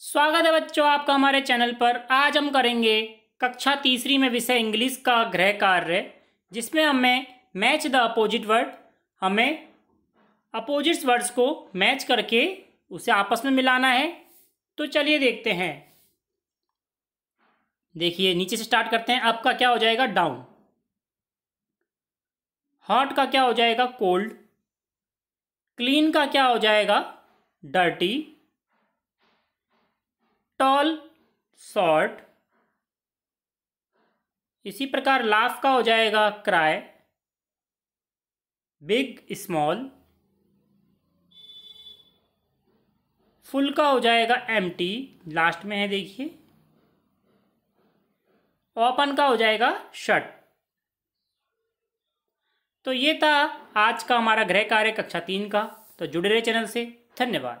स्वागत है बच्चों आपका हमारे चैनल पर आज हम करेंगे कक्षा तीसरी में विषय इंग्लिश का गृह कार्य जिसमें हमें मैच द अपोजिट वर्ड हमें अपोजिट्स वर्ड्स को मैच करके उसे आपस में मिलाना है तो चलिए देखते हैं देखिए नीचे से स्टार्ट करते हैं आपका क्या हो जाएगा डाउन हॉट का क्या हो जाएगा कोल्ड क्लीन का क्या हो जाएगा डर्टी टॉल शॉर्ट इसी प्रकार लाफ का हो जाएगा क्राय बिग स्मॉल फुल का हो जाएगा एम टी लास्ट में है देखिए ओपन का हो जाएगा शट तो ये था आज का हमारा गृह कार्य कक्षा तीन का तो जुड़े रहे चैनल से धन्यवाद